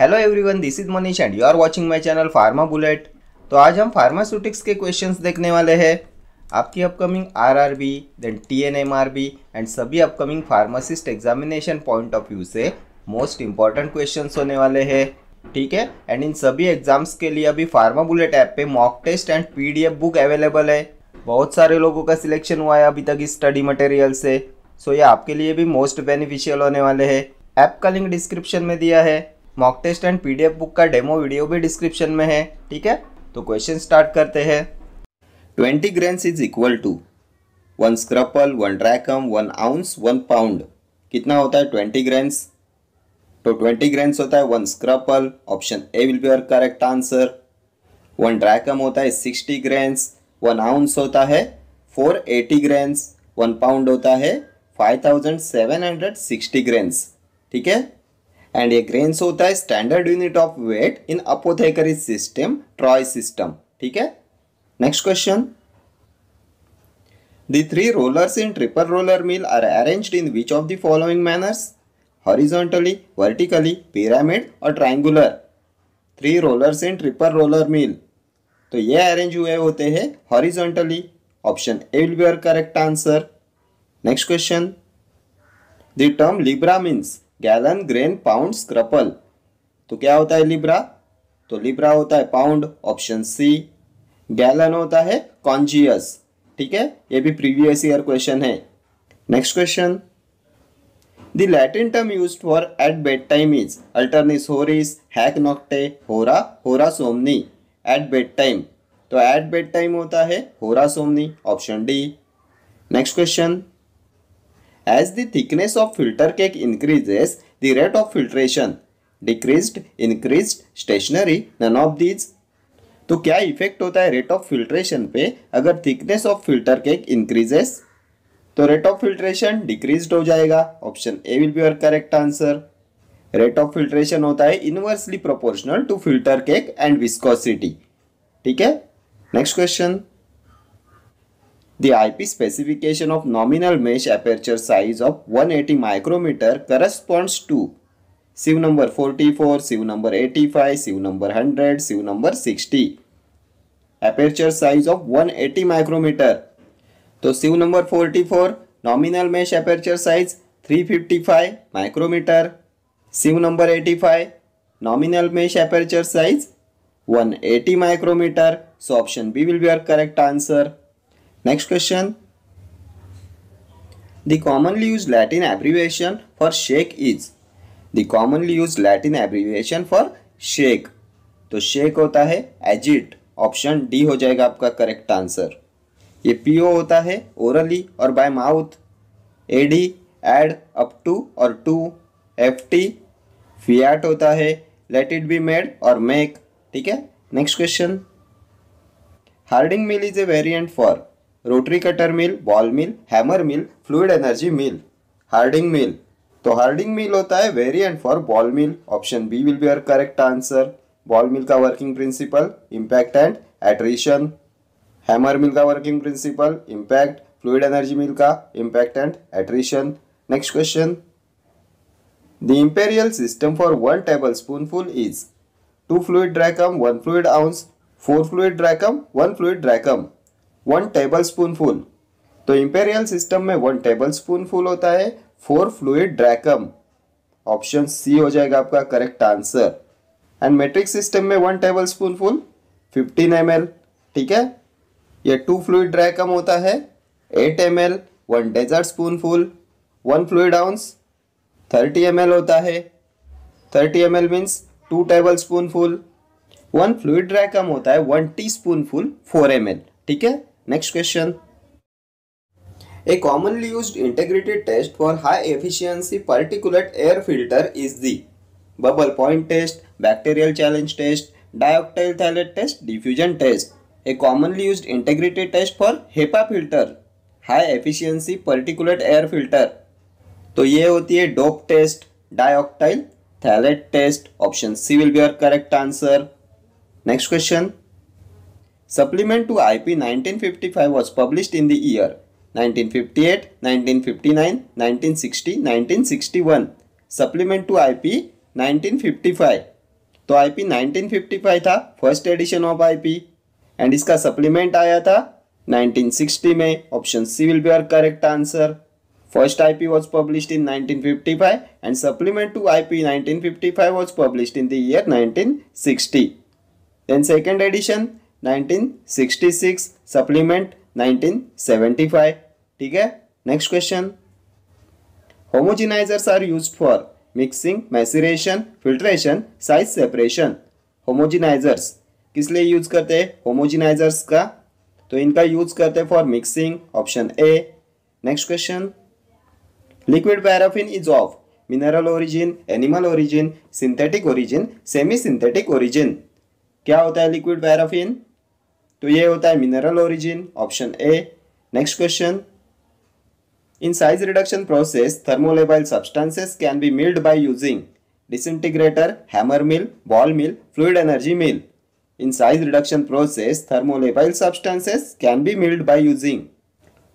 Hello everyone this is Manish and you are watching my channel pharma bullet तो आज हम pharmaceutics के questions देखने वाले हैं आपकी upcoming RRB then TNMRB and सभी upcoming pharmacist examination point of view से मोस्ट इंपॉर्टेंट क्वेश्चंस होने वाले हैं ठीक है एंड इन सभी एग्जाम्स के लिए अभी फार्मा बुलेट ऐप पे mock test and P book available है बहुत सारे लोगों का सिलेक्शन हुआ है अभी तक इस स्टडी मटेरियल से सो so, ये आपके लिए भी मोस्ट बेनिफिशियल होने वाले है ऐप का लिंक डिस्क्रिप्शन में दिया है mock test and PDF book का डेमो वीडियो भी डिस्क्रिप्शन में है ठीक है तो क्वेश्चन स्टार्ट करते हैं twenty grains is equal to one scruple one drachm one ounce one pound कितना होता है ट्वेंटी ग्रेन्स तो ट्वेंटी ग्रेन्स होता है one scruple option A will be your correct answer one drachm होता है सिक्सटी ग्रेन्स वन आउंस होता है four eighty grains one pound होता है five thousand seven hundred sixty grains ठीक है एंड ये ग्रेन्स होता है standard unit of weight in apothecary system troy system ठीक है next question the three rollers in triple roller mill are arranged in which of the following manners horizontally vertically pyramid और triangular three rollers in triple roller mill तो ये अरेंज हुए होते हैं horizontally option A will be our correct answer next question the term libra means gallon grain pound scruple तो क्या होता है लिब्रा तो लिब्रा होता है पाउंड ऑप्शन सी गैलन होता है कॉन्जियस ठीक है ये भी प्रीवियस ईयर क्वेश्चन है next question the Latin term use for at bed time is अल्टरनिस होरिस हैक hac होरा होरा सोमनी एट बेड टाइम तो एट बेड टाइम होता है होरा सोमनी option D next question As the thickness of filter cake increases, the rate of filtration decreased, increased, stationary, none of these. तो क्या इफेक्ट होता है रेट ऑफ फिल्ट्रेशन पे अगर thickness of filter cake increases तो रेट ऑफ फिल्ट्रेशन डिक्रीज हो जाएगा option A will be your correct answer rate of filtration होता है inversely proportional to filter cake and viscosity ठीक है next question The IP specification of nominal mesh aperture size of 180 micrometer corresponds to sieve number 44, sieve number 85, sieve number 100, sieve number 60. Aperture size of 180 micrometer. So sieve number 44 nominal mesh aperture size 355 micrometer. Sieve number 85 nominal mesh aperture size 180 micrometer. So option B will be our correct answer. Next question. The commonly used Latin abbreviation for shake is the commonly used Latin abbreviation for shake. तो shake होता है agit option D हो जाएगा आपका correct answer ये PO होता है orally और by mouth ad ad up to और टू एफ टी फियाट होता है लेट इट बी मेड और मेक ठीक है next question Hardinge mill is a variant for rotary cutter mill ball mill hammer mill fluid energy mill Hardinge mill तो Hardinge mill होता है variant for ball mill option B will be our correct answer ball mill का working principle impact and attrition hammer mill का working principle impact fluid energy mill का impact and attrition next question the imperial system for one table spoonful is two fluid drachm one fluid ounce four fluid drachm one fluid drachm one table spoonful तो imperial system में one table spoonful होता है four fluid drachm option C हो जाएगा आपका correct answer and metric system में one table spoonful fifteen M ठीक है यह टू फ्लूड ड्रैकम होता है eight M L one dessert spoonful one fluid ounce thirty M होता है thirty M L means two table spoonful one fluid drachm होता है one tea spoonful four M ठीक है next question a commonly use integrated test for high efficiency particular air filter is the bubble point test bacterial challenge test dioctyl phthalate test diffusion test a commonly use integrated test for HEPA filter high efficiency particular air filter तो ये होती है DOP test dioctyl phthalate test option C will be our correct answer next question Supplement to IP 1955 was published in the year 1958, 1959, 1960, 1961. Supplement to IP 1955 तो IP 1955 था first edition of IP and इसका supplement आया था 1960 में option C will be our correct answer first IP was published in 1955 and supplement to IP 1955 was published in the year 1960 then second edition 1966 supplement 1975 ठीक है next question homogenizers are use for mixing maceration filtration size separation homogenizers किस लिए use करते हैं होमोजिनाइजर्स का तो इनका use करते हैं for mixing option A next question liquid paraffin is of mineral origin animal origin synthetic origin semi synthetic origin क्या होता है लिक्विड पैराफिन तो ये होता है mineral origin option A next question in size reduction process thermolabile substances can be milled by using disintegrator hammer mill ball mill fluid energy mill in size reduction process thermolabile substances can be milled by using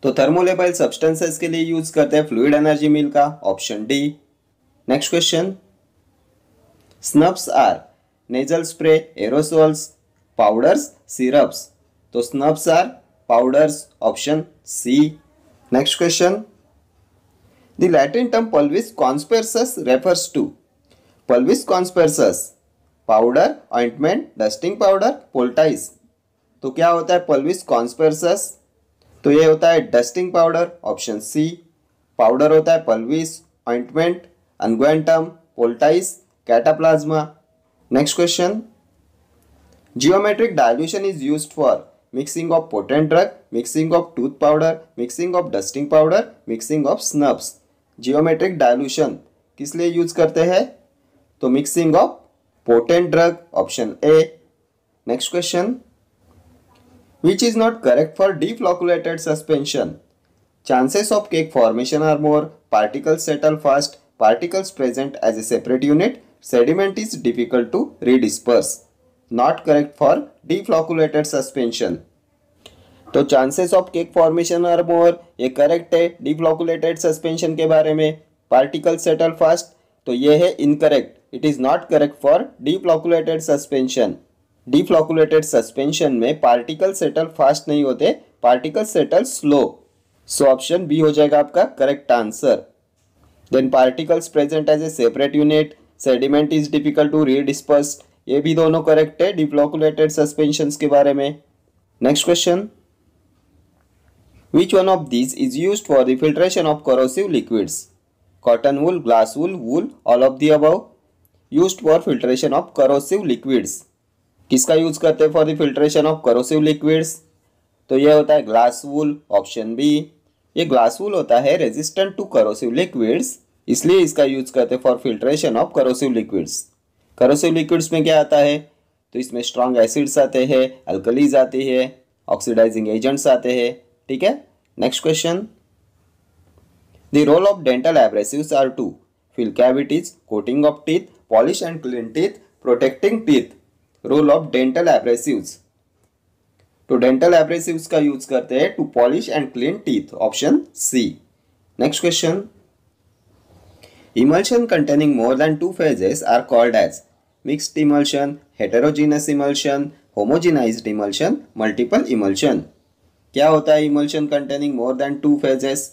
तो थर्मोलेबल substances के लिए use करते हैं fluid energy mill का option D next question snuffs are nasal spray aerosols powders syrups तो snuffs are powders option C next question the Latin term पल्विस कॉन्स्पेरसस refers to पल्विस कॉन्स्पेरसस powder ointment dusting powder poultice तो क्या होता है पल्विस कॉन्स्पेरसस तो ये होता है dusting powder option C powder होता है पल्विस ऑइंटमेंट अनगुएंटम पोल्टाइज कैटाप्लाज्मा next question geometric dilution is used for mixing of potent drug mixing of tooth powder mixing of dusting powder mixing of snuffs geometric dilution किस लिए use करते हैं तो mixing of potent drug option A next question which is not correct for deflocculated suspension chances of cake formation are more particle settle fast particles present as a separate unit sediment is difficult to redisperse not correct for deflocculated suspension तो chances of cake formation are more ये correct है deflocculated suspension के बारे में particle settle fast तो ये है incorrect it is not correct for deflocculated suspension deflocculated suspension में पार्टिकल सेटल फास्ट नहीं होते particle settle slow so option B हो जाएगा आपका correct answer then particles present as a separate unit sediment is difficult to redispersed ये भी दोनों correct है डिप्लोकुलेटेड सस्पेंशन के बारे में next question which one of this is use for the filtration of corrosive liquids cotton wool glass wool wool all of the above use for filtration of corrosive liquids किसका use करते हैं for the filtration of corrosive liquids तो यह होता है glass wool option B ये glass wool होता है रेजिस्टेंट टू करोसिव लिक्विड्स इसलिए इसका यूज करते हैं for filtration of corrosive liquids corrosive liquids में क्या आता है तो इसमें स्ट्रांग एसिड्स आते हैं अल्कलीज आते हैं ऑक्सीडाइजिंग एजेंट्स आते हैं ठीक है next question the role of dental abrasives are to fill cavities coating of teeth polish and clean teeth protecting teeth role of dental abrasives तो डेंटल एब्रेसिव्स का यूज करते हैं to polish and clean teeth option C next question emulsion containing more than two phases are called as mixed emulsion heterogeneous emulsion homogenized emulsion multiple emulsion क्या होता है emulsion containing more than two phases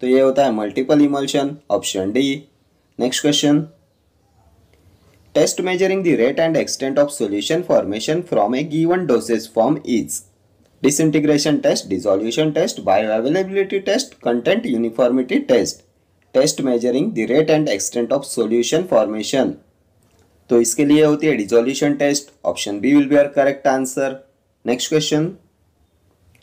तो ये होता है multiple emulsion option D next question test measuring the rate and extent of solution formation from a given dosage form is disintegration test dissolution test bioavailability test content uniformity test test measuring the rate and extent of solution formation तो इसके लिए होती है dissolution test option B will be our correct answer next question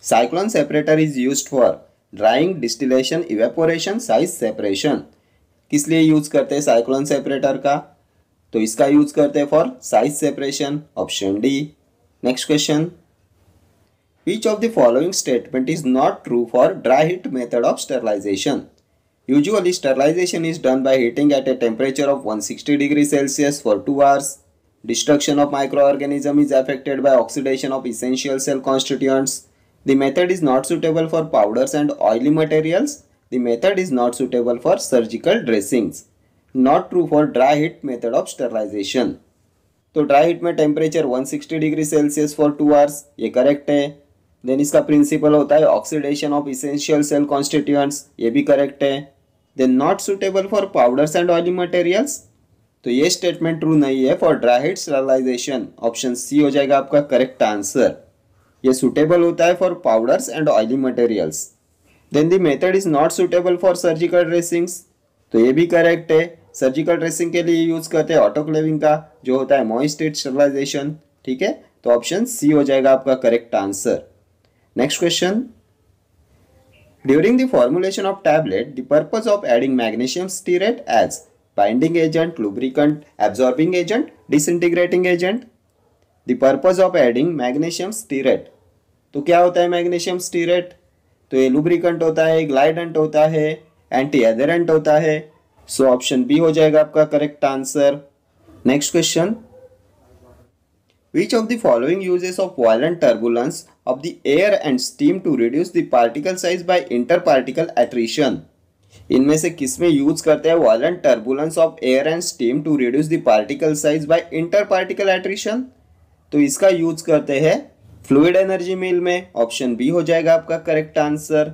cyclone separator is use for drying distillation evaporation size separation किस लिए use करते हैं cyclone separator का तो इसका यूज करते हैं for size separation option D next question which of the following statement is not true for dry heat method of sterilization Usually sterilization is done by heating at a temperature of 160 degrees Celsius for 2 hours. Destruction of microorganism is affected by oxidation of essential cell constituents. The method is not suitable for powders and oily materials. The method is not suitable for surgical dressings. Not true for dry heat method of sterilization. तो dry heat में temperature 160 degree Celsius for two hours ये correct है then इसका principle होता है oxidation of essential cell constituents ये भी correct है they not suitable for powders and oily materials तो ये स्टेटमेंट ट्रू नहीं है for dry heat option C हो जाएगा आपका करेक्ट आंसर ये सुटेबल होता है for powders and oily materials then the method is not suitable for surgical dressings तो ये भी करेक्ट है सर्जिकल ड्रेसिंग के लिए यूज़ करते हैं ऑटोक्लेविंग का जो होता है मॉइस्टेड स्टेलाइजेशन ठीक है तो ऑप्शन सी हो जाएगा आपका correct answer next question During the formulation of tablet, the purpose of adding magnesium stearate as binding agent, lubricant, absorbing agent, disintegrating agent. The purpose of adding magnesium stearate. तो क्या होता है magnesium stearate तो ये lubricant होता है glidant होता है एंटी एदरेंट होता है सो so ऑप्शन बी हो जाएगा आपका correct answer next question Which of the following uses of violent turbulence of the air and steam to reduce the particle size by interparticle attrition? इनमें से किसमें यूज करते हैं violent turbulence of air and steam to reduce the particle size by inter particle attrition तो इसका use करते हैं fluid energy mill में ऑप्शन बी हो जाएगा आपका correct answer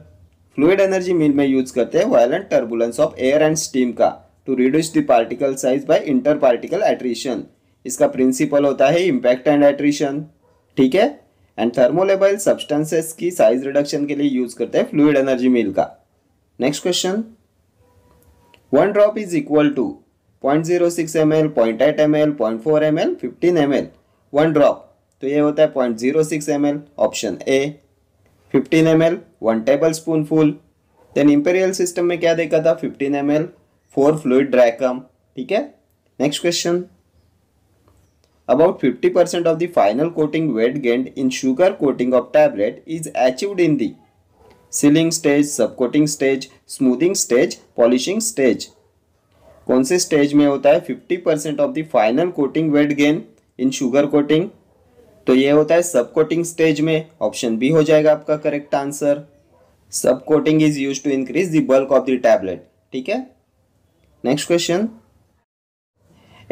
fluid energy mill में यूज करते हैं violent turbulence of air and steam का to reduce the particle size by inter particle attrition इसका प्रिंसिपल होता है इम्पैक्ट एंड एट्रिशन ठीक है एंड थर्मोलेबल सब्सटेंसेस की साइज रिडक्शन के लिए यूज करते हैं फ्लूड एनर्जी मिल का next question one drop is equal to point zero six M L point eight M L point four M L fifteen M L one drop तो ये होता है point zero six M L option A fifteen M L one table spoonful then imperial system में क्या देखा था fifteen M L four fluid drachm ठीक है next question About 50% of the final coating weight gained in sugar coating of tablet is achieved in the sealing stage, subcoating stage, smoothing stage, polishing stage. कौन से stage में होता है 50% percent of the final coating weight gain in sugar coating तो ये होता है sub coating stage में ऑप्शन बी हो जाएगा आपका correct answer sub coating is use to increase the bulk of the tablet ठीक है next question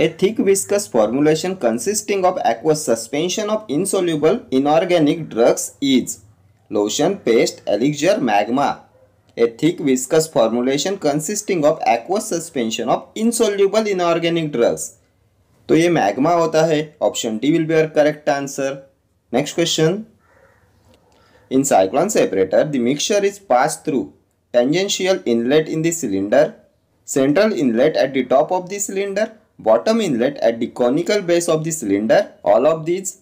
A thick viscous formulation consisting of aqueous suspension of insoluble inorganic drugs is lotion, paste, elixir, magma. A thick viscous formulation consisting of aqueous suspension of insoluble inorganic drugs. तो ये magma होता है option D will be our correct answer next question in cyclone separator the mixture is pass through tangential inlet in the cylinder, central inlet at the top of the cylinder, bottom inlet at the conical base of the cylinder all of these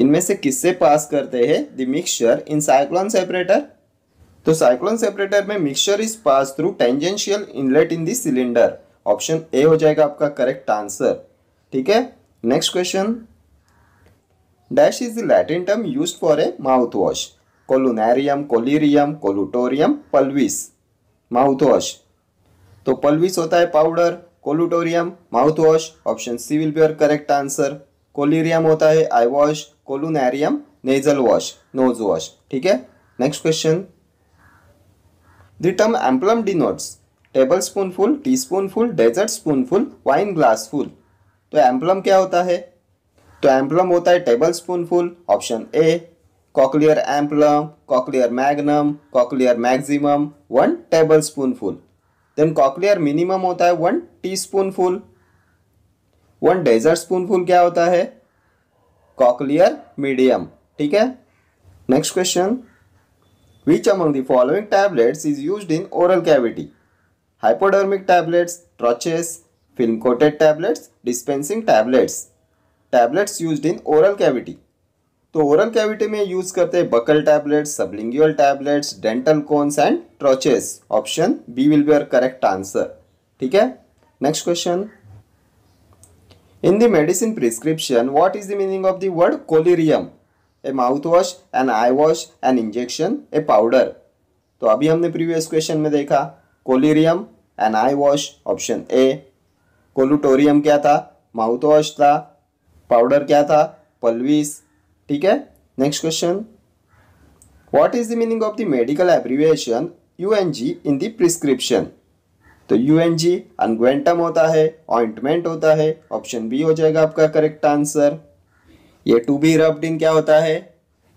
इनमें से किससे pass करते हैं the mixture in cyclone separator तो cyclone separator में mixture is pass through tangential inlet in the cylinder option A हो जाएगा आपका करेक्ट आंसर ठीक है next question dash is the Latin term use for a mouth wash collunarium collyrium collutorium pulvis mouth wash तो pulvis होता है powder collutorium mouth wash option C will be your correct answer collyrium होता है eye wash collunarium nasal wash nose wash ठीक है next question the term amplum denotes table spoonful tea spoonful dessert spoonful wine glass full तो amplum क्या होता है तो amplum होता है table spoonful option A cochleare amplum cochleare magnum cochleare maximum one table spoonful then cochleare minimum होता है one teaspoonful one dessert spoonful क्या होता है कॉकलियर मीडियम ठीक है next question which among the following tablets is used in oral cavity hypodermic tablets troches film coated tablets dispensing tablets tablets used in oral cavity तो oral cavity में use करते हैं buccal tablets sublingual tablets dental cones and troches option B will be our correct answer ठीक है next question the medicine prescription what is the meaning of the word कोलिरियम A mouth wash an eye wash an injection a powder तो अभी हमने previous question में देखा collyrium an eye wash option A collutorium क्या था mouth wash था powder क्या था पल्विस ठीक है next question what is the meaning of the medical abbreviation U N G in the prescription तो यू एन जी अनग्वेंटम होता है ऑइंटमेंट होता है ऑप्शन बी हो जाएगा आपका करेक्ट आंसर ये टू बी रब्ड इन क्या होता है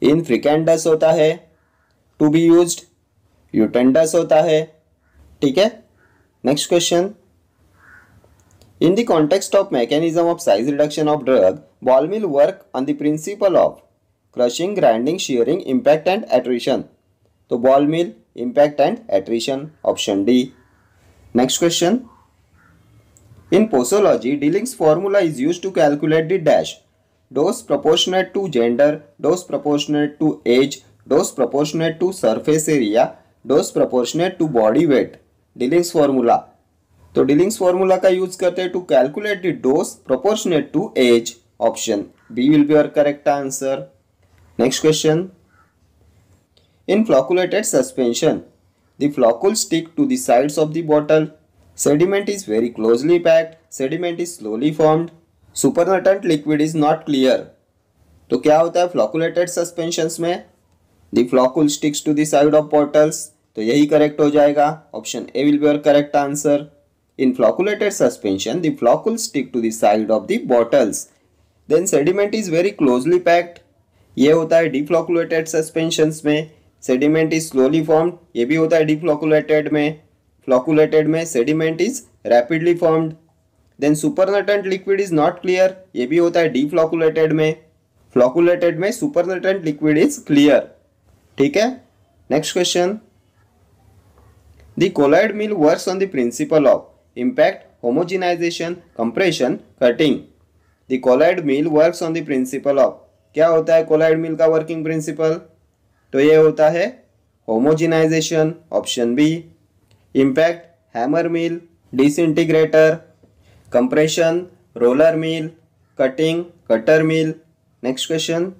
इन फ्रिकेंडस होता है टू बी यूज यूटेंडस होता है ठीक है next question In the context of mechanism of size reduction of drug, ball mill work on the principle of crushing, grinding, shearing, impact and attrition. So ball mill, impact and attrition option D. Next question. In posology, Dilling's formula is used to calculate the dash dose proportionate to gender, dose proportionate to age, dose proportionate to surface area, dose proportionate to body weight. Dilling's formula तो Dilling's formula का use करते हैं to calculate the dose proportionate to age option B will be our correct answer next question in flocculated suspension the floccule stick to the sides of the bottle sediment is very closely packed sediment is slowly formed supernatant liquid is not clear तो क्या होता है flocculated suspension में the floccule sticks to the side of bottles तो यही correct हो जाएगा option A will be our correct answer In flocculated suspension, the floccule stick to the side of the bottles. Then sediment is very closely packed. ये होता है deflocculated suspension में sediment is slowly formed ये भी होता है deflocculated में flocculated में sediment is rapidly formed then supernatant liquid is not clear ये भी होता है डिफ्लॉकुलेटेड में फ्लॉकुलेटेड में सुपरनटेंट लिक्विड इज क्लियर ठीक है next question the colloid mill works on the principle of impact, homogenization, compression, cutting. The colloid mill works on the principle of क्या होता है कोलाइड मिल का वर्किंग प्रिंसिपल तो ये होता है homogenization option B impact hammer mill disintegrator compression roller mill cutting cutter mill next question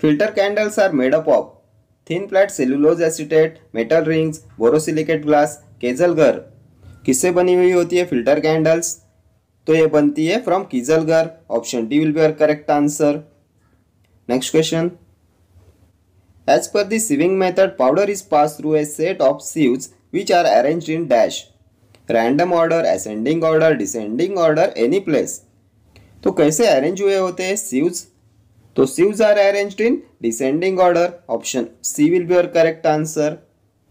filter candles are made up of thin flat cellulose acetate, metal rings, borosilicate glass, Kessel gur. किससे बनी हुई होती है filter candles तो ये बनती है from घर option D will be our correct answer next question as per sieving method powder is pass through a set of of which are arrange in dash random order ascending order descending order any place तो कैसे arrange हुए होते हैं sieves तो sieves are arrange in descending order option C will be our correct answer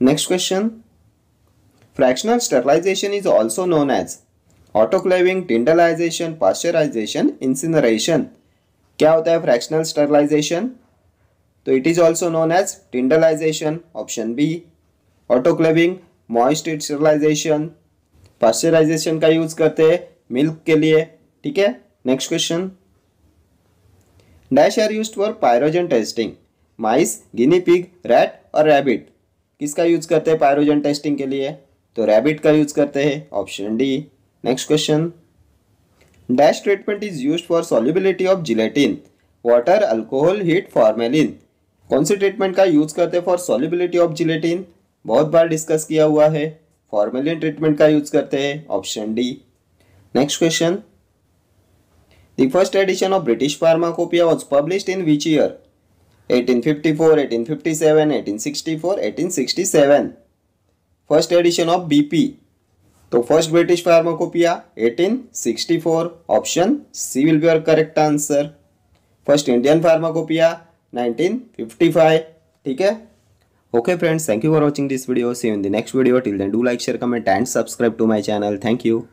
next question Fractional sterilization is also known as autoclaving tyndallization pasteurisation incineration क्या होता है fractional sterilization तो it is also known as tyndallization option B autoclaving moist sterilization pasteurization का use करते हैं milk के लिए ठीक है next question dash are use for pyrogen testing mice guinea pig rat और रैबिट किसका यूज करते हैं पायरोजन टेस्टिंग के लिए तो रैबिट का यूज करते हैं option D next question dash treatment is use for solubility of gelatin water alcohol heat formalin कौन से ट्रीटमेंट का यूज करते हैं फॉर सॉल्युबिलिटी ऑफ जिलेटिन बहुत बार डिस्कस किया हुआ है फॉर्मेलिन ट्रीटमेंट का यूज करते हैं option D next question the first edition of British Pharmacopoeia was publish in which year 1854, 1857, 1864, 1867. First edition of BP तो first British Pharmacopoeia 1864 option C will be your correct answer first Indian Pharmacopoeia 1955 ठीक है okay friends thank you for watching this video see in the next video till then do like share comment and subscribe to my channel thank you